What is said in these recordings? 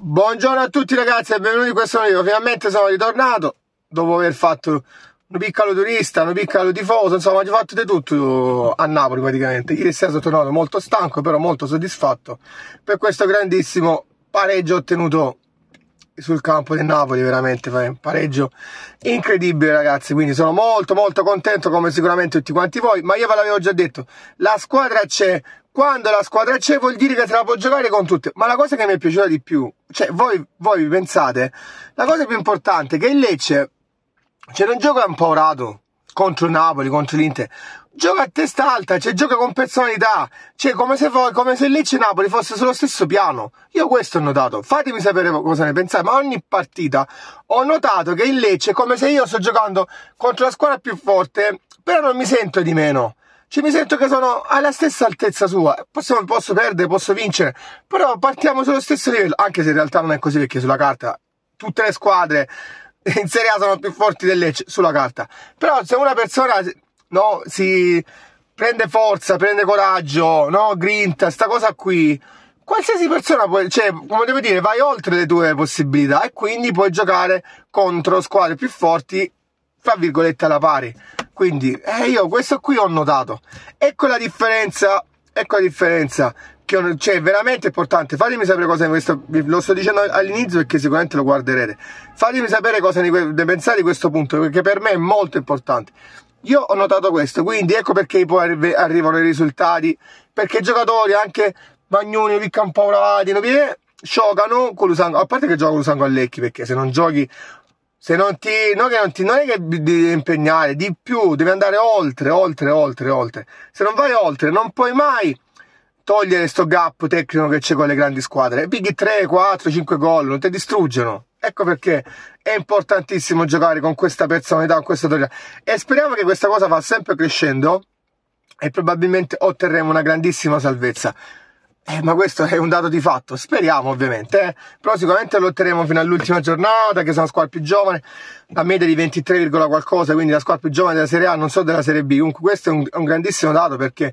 Buongiorno a tutti ragazzi e benvenuti in questo video. Finalmente sono ritornato dopo aver fatto un piccolo turista, un piccolo tifoso, insomma ho fatto di tutto a Napoli praticamente. Ieri sera sono tornato molto stanco però molto soddisfatto per questo grandissimo pareggio ottenuto sul campo del Napoli veramente un pareggio incredibile ragazzi quindi sono molto molto contento come sicuramente tutti quanti voi ma io ve l'avevo già detto la squadra c'è quando la squadra c'è vuol dire che se la può giocare con tutte ma la cosa che mi è piaciuta di più cioè voi, vi pensate la cosa più importante è che il Lecce c'era un gioco è un po' orato contro il Napoli, contro l'Inter, gioca a testa alta, cioè gioca con personalità, cioè come se, come se Lecce e Napoli fosse sullo stesso piano. Io questo ho notato, fatemi sapere cosa ne pensate, ma ogni partita ho notato che il Lecce è come se io sto giocando contro la squadra più forte, però non mi sento di meno. Cioè mi sento che sono alla stessa altezza sua, posso, posso perdere, posso vincere, però partiamo sullo stesso livello, anche se in realtà non è così perché sulla carta tutte le squadre in Serie A sono più forti del Lecce sulla carta. Però se una persona no, si prende forza, prende coraggio, no, grinta, sta cosa qui, qualsiasi persona può, cioè, come devo dire, vai oltre le tue possibilità e quindi puoi giocare contro squadre più forti, fra virgolette, alla pari. Quindi, eh, io questo qui ho notato. Ecco la differenza, ecco la differenza che cioè, è veramente importante. Fatemi sapere cosa ne questo. Lo sto dicendo all'inizio perché sicuramente lo guarderete. Fatemi sapere cosa ne, ne pensate di questo punto, perché per me è molto importante. Io ho notato questo, quindi ecco perché poi arrivano i risultati. Perché i giocatori, anche Magnoni, Viccan Pauravadino, giocano eh, con Lusango. A parte che gioco con Lusango a Lecchi, perché se non giochi se non ti, non, non ti, non è che devi impegnare di più, devi andare oltre, oltre, oltre, oltre. Se non vai oltre, non puoi mai togliere sto gap tecnico che c'è con le grandi squadre. Pighi 3, 4, 5 gol, non ti distruggono. Ecco perché è importantissimo giocare con questa personalità, con questa autorità. E speriamo che questa cosa va sempre crescendo e probabilmente otterremo una grandissima salvezza. Eh, ma questo è un dato di fatto, speriamo ovviamente, eh. però sicuramente lo otterremo fino all'ultima giornata, che sono la squadra più giovane, la media di 23, qualcosa, quindi la squadra più giovane della Serie A, non so della Serie B, comunque questo è un, un grandissimo dato perché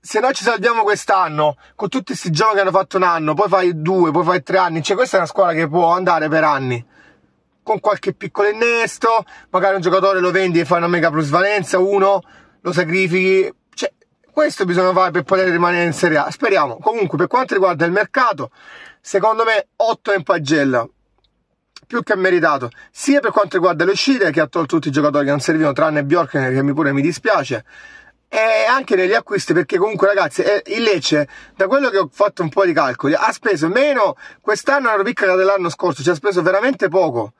se noi ci salviamo quest'anno, con tutti questi giovani che hanno fatto un anno, poi fai due, poi fai tre anni, cioè questa è una squadra che può andare per anni. Con qualche piccolo innesto, magari un giocatore lo vendi e fai una mega plusvalenza, uno lo sacrifichi. Cioè, questo bisogna fare per poter rimanere in Serie A. Speriamo. Comunque, per quanto riguarda il mercato, secondo me 8 è in pagella. Più che meritato, sia per quanto riguarda le uscite, che ha tolto tutti i giocatori che non servivano, tranne Bjork, che pure mi dispiace e eh, anche negli acquisti perché comunque ragazzi eh, il Lecce da quello che ho fatto un po' di calcoli ha speso meno quest'anno una piccola dell'anno scorso ci ha speso veramente poco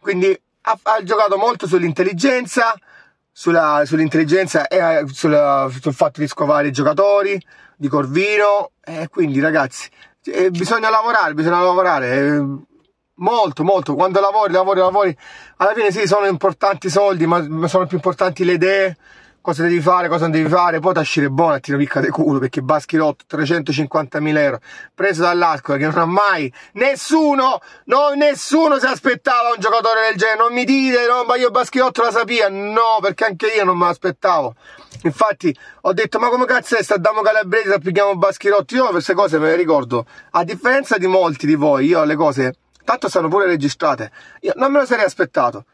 quindi ha, ha giocato molto sull'intelligenza sull'intelligenza e eh, sulla, sul fatto di scovare i giocatori di Corvino e quindi ragazzi bisogna lavorare bisogna lavorare molto molto quando lavori lavori lavori alla fine sì sono importanti i soldi ma sono più importanti le idee cosa devi fare, cosa non devi fare, poi t'ascire buono e tiro picca di culo perché Baschirotto 350.000 euro preso dall'Ascola che non ha mai nessuno, no, nessuno si aspettava un giocatore del genere, non mi dite, no, ma io Baschirotto la sapia, no, perché anche io non me l'aspettavo. Infatti ho detto ma come cazzo è sta Damo Calabrese, se applichiamo Baschirotto, io queste cose me le ricordo, a differenza di molti di voi, io le cose, tanto stanno pure registrate, io non me lo sarei aspettato.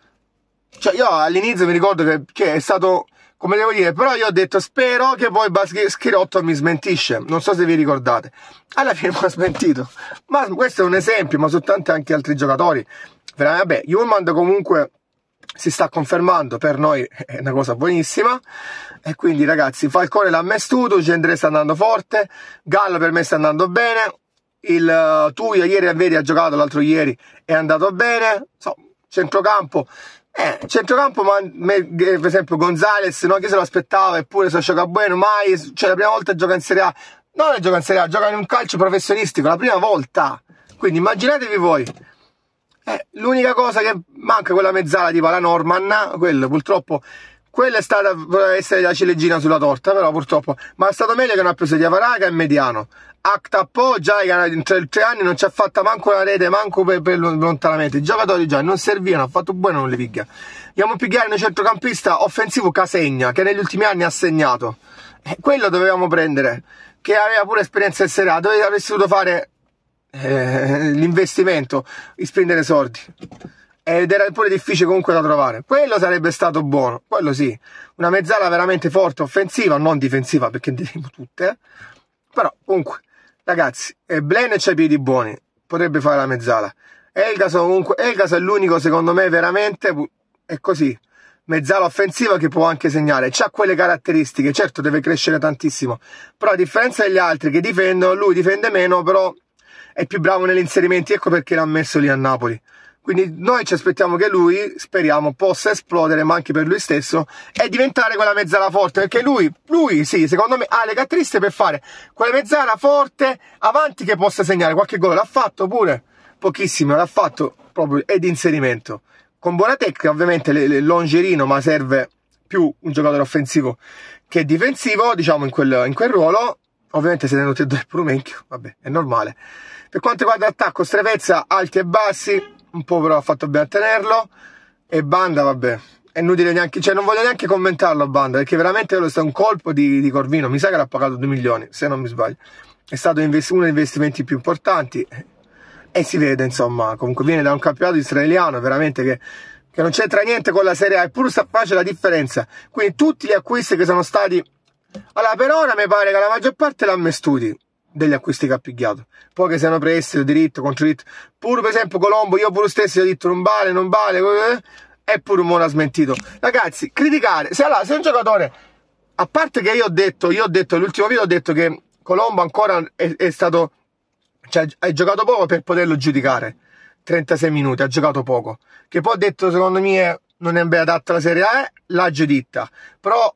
Cioè io all'inizio mi ricordo che, che è stato come devo dire, però io ho detto spero che voi Schirotto mi smentisce, non so se vi ricordate. Alla fine mi ha smentito, ma questo è un esempio, ma sono tanti anche altri giocatori. Vabbè, Jurmand comunque si sta confermando, per noi è una cosa buonissima. E quindi ragazzi, Falcone l'ha mestuto, Gendre sta andando forte, Gallo per me sta andando bene, il eh, Tuio ieri a Veri ha giocato, l'altro ieri è andato bene, so, centrocampo eh, centrocampo, ma, me, eh, per esempio Gonzales, no? chi se lo aspettava, eppure gioca bene, mai, cioè la prima volta gioca in Serie A, non è gioca in Serie A, gioca in un calcio professionistico, la prima volta. Quindi immaginatevi voi, eh, l'unica cosa che manca quella mezzala tipo la Norman, quello purtroppo quella è stata, voleva essere la ciliegina sulla torta, però purtroppo. Ma è stato meglio che non ha preso di Avaraga e Mediano. Actappo già in tre, tre, anni non ci ha fatta manco una rete, manco per, per lontanamente. I giocatori già non servivano, ha fatto buono non le piglia. Andiamo a pigliare un centrocampista offensivo Casegna, che negli ultimi anni ha segnato. E eh, quello dovevamo prendere, che aveva pure esperienza in Serie A, dove avessi dovuto fare eh, l'investimento, spendere soldi ed era pure difficile comunque da trovare. Quello sarebbe stato buono, quello sì. Una mezzala veramente forte, offensiva, non difensiva perché diremo tutte. Eh? Però comunque, ragazzi, eh, Blaine c'ha i piedi buoni, potrebbe fare la mezzala. Elgas comunque, Elgas è l'unico secondo me veramente, è così, mezzala offensiva che può anche segnare. C'ha quelle caratteristiche, certo deve crescere tantissimo, però a differenza degli altri che difendono, lui difende meno, però è più bravo negli inserimenti, ecco perché l'ha messo lì a Napoli. Quindi noi ci aspettiamo che lui, speriamo, possa esplodere, ma anche per lui stesso, e diventare quella mezzala forte, perché lui, lui sì, secondo me ha le caratteristiche per fare quella mezzala forte avanti che possa segnare qualche gol. L'ha fatto pure, pochissimo, l'ha fatto proprio, è di inserimento. Con buona tecnica, ovviamente, le, le, longerino, ma serve più un giocatore offensivo che difensivo, diciamo, in quel, in quel ruolo. Ovviamente se ne tutti e due il prumecchio, vabbè, è normale. Per quanto riguarda l'attacco, Strevezza, alti e bassi, un po' però ha fatto bene a tenerlo. E Banda, vabbè, è inutile neanche, cioè non voglio neanche commentarlo Banda, perché veramente è un colpo di, di Corvino, mi sa che l'ha pagato 2 milioni, se non mi sbaglio. È stato uno degli investimenti più importanti e si vede, insomma, comunque viene da un campionato israeliano, veramente che, che non c'entra niente con la Serie A, eppure sta facendo la differenza. Quindi tutti gli acquisti che sono stati... Allora, per ora mi pare che la maggior parte l'hanno mestuti degli acquisti che ha picchiato. Poi che siano prestito, diritto, contro diritto. Pure per esempio Colombo, io pure stesso ho detto non vale, non vale, eppure eh, eh. un ha smentito. Ragazzi, criticare, se, allora, se un giocatore, a parte che io ho detto, io ho detto, nell'ultimo video ho detto che Colombo ancora è, è stato, cioè ha giocato poco per poterlo giudicare. 36 minuti, ha giocato poco. Che poi ho detto, secondo me, non è ben adatta la Serie A, eh, l'ha giuditta. Però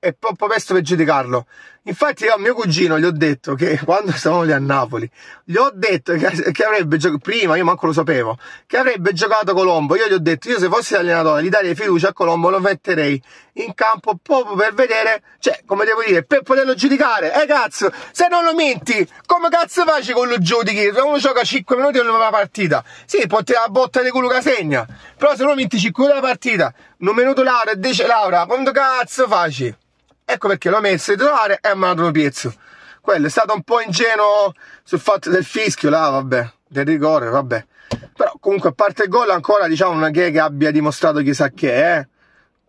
è troppo presto per giudicarlo. Infatti io a mio cugino gli ho detto che quando stavamo lì a Napoli, gli ho detto che, che avrebbe giocato, prima io manco lo sapevo, che avrebbe giocato Colombo. Io gli ho detto, io se fossi allenatore, gli darei fiducia a Colombo, lo metterei in campo proprio per vedere, cioè, come devo dire, per poterlo giudicare. Eh cazzo, se non lo menti, come cazzo facci con lo giudichi? Se uno gioca 5 minuti in una partita, sì, può tirare la botta di culo che segna, però se non minti 5 minuti la partita, un minuto Laura e 10 Laura, quando cazzo faci? Ecco perché l'ho messo a titolare e mi ha dato Piezzo. Quello è stato un po' ingenuo sul fatto del fischio, là, vabbè, del rigore, vabbè. Però comunque a parte il gol ancora diciamo non è che abbia dimostrato chissà che, eh.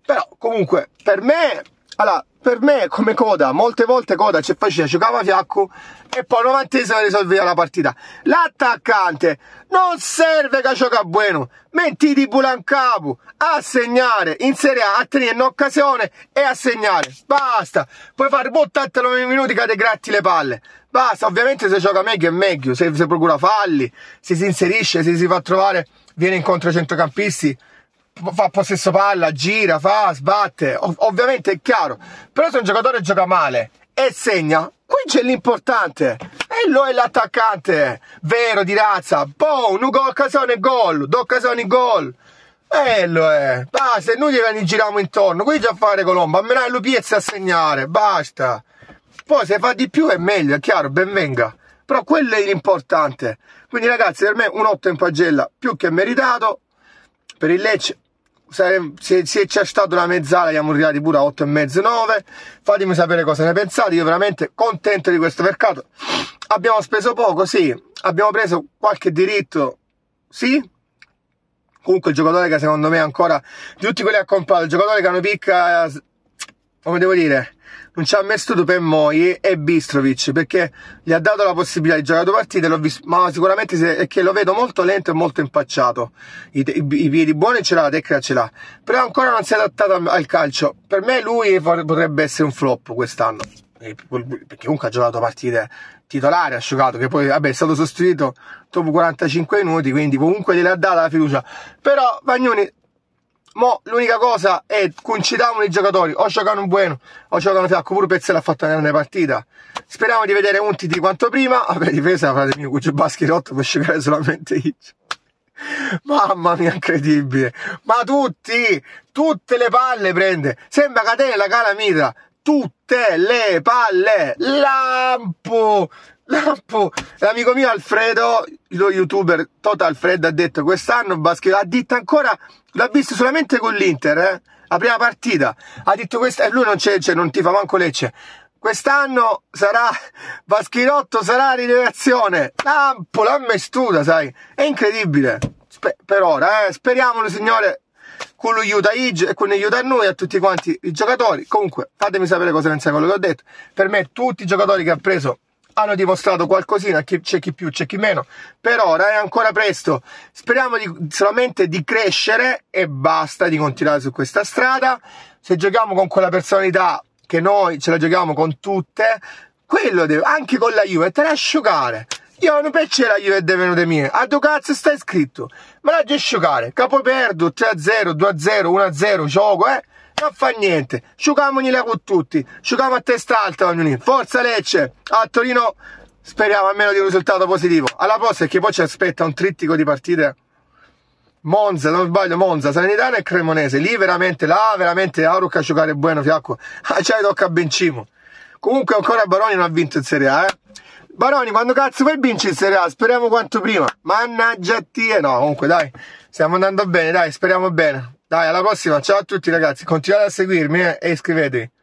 Però comunque per me, allora, per me come coda, molte volte coda ci faceva, giocava fiacco e poi 90 risolveva la partita. L'attaccante non serve che gioca buono, metti di bulancapo a segnare in Serie A, a tenere un'occasione e a segnare, basta. Puoi fare 89 minuti che ti gratti le palle, basta. Ovviamente se gioca meglio è meglio, se, si procura falli, se si inserisce, se si fa trovare, viene incontro ai centrocampisti fa possesso palla, gira, fa, sbatte, ov- ovviamente è chiaro, però se un giocatore gioca male e segna, qui c'è l'importante, e lo è l'attaccante, vero, di razza, boh, un gol, casone, gol, do casone, gol, bello è, eh. basta, è noi gli giriamo intorno, qui già fare Colombo, a menare l'upiezza a segnare, basta, poi se fa di più è meglio, è chiaro, benvenga però quello è l'importante. Quindi, ragazzi, per me un 8 in pagella più che meritato. Per il Lecce se, se c'è stata una mezz'ala siamo arrivati pure a 8,5-9 fatemi sapere cosa ne pensate io veramente contento di questo mercato abbiamo speso poco sì abbiamo preso qualche diritto sì comunque il giocatore che secondo me ancora di tutti quelli che ha comprato il giocatore che hanno picca come devo dire non ci ha messo tutto per Moi e Bistrovic perché gli ha dato la possibilità di giocare due partite, visto, ma sicuramente se, è che lo vedo molto lento e molto impacciato. I, i, i piedi buoni ce l'ha, la tecnica ce l'ha, però ancora non si è adattato al calcio. Per me lui potrebbe essere un flop quest'anno, perché comunque ha giocato partite titolari, ha asciugato che poi vabbè, è stato sostituito dopo 45 minuti quindi comunque gliel'ha data la fiducia però Vagnoni Mo l'unica cosa è coincidavano i giocatori, o giocano un buono, o giocano fiacco, pure Pezzella ha fatto una grande partita. Speriamo di vedere Unti di quanto prima, vabbè difesa fate il mio Cugio Baschirotto per giocare solamente io. Mamma mia, incredibile. Ma tutti, tutte le palle prende. Sembra cadere la calamita. Tutte le palle. Lampo. Lampo, l'amico mio Alfredo, lo youtuber Total Alfred ha detto quest'anno basket, ha detto ancora, l'ha visto solamente con l'Inter, eh? la prima partita, ha detto questa, e lui non c'è, cioè, non tifa manco Lecce, quest'anno sarà Baschirotto sarà rivelazione Lampo l'ha mestuta sai è incredibile Sper per ora eh. speriamolo signore con lo aiuta Ige e con l'aiuto a noi a tutti quanti i giocatori comunque fatemi sapere cosa pensate quello che ho detto per me tutti i giocatori che ha preso hanno dimostrato qualcosina, c'è chi più, c'è chi meno. Per ora è ancora presto. Speriamo di, solamente di crescere e basta di continuare su questa strada. Se giochiamo con quella personalità che noi ce la giochiamo con tutte, quello deve, anche con la Juve, te la asciugare. Io non piace la Juve divenute mie. A tu cazzo stai scritto. Ma la devi asciugare. Capo perdo 3-0, 2-0, 1-0, gioco, eh. Non fa niente, giochiamogli là con tutti, giochiamo a testa alta ognuno. Forza Lecce, a Torino speriamo almeno di un risultato positivo. Alla prossima che poi ci aspetta un trittico di partite. Monza, non sbaglio, Monza, Sanitana e Cremonese. Lì veramente, là veramente Auruc ah, a giocare buono, fiacco. Ah, cioè tocca a Bencimo. Comunque ancora Baroni non ha vinto in Serie A, eh. Baroni, quando cazzo vuoi vinci in Serie A? Speriamo quanto prima. Mannaggia a te. No, comunque dai, stiamo andando bene, dai, speriamo bene. Dai, alla prossima, ciao a tutti ragazzi, continuate a seguirmi eh, e iscrivetevi.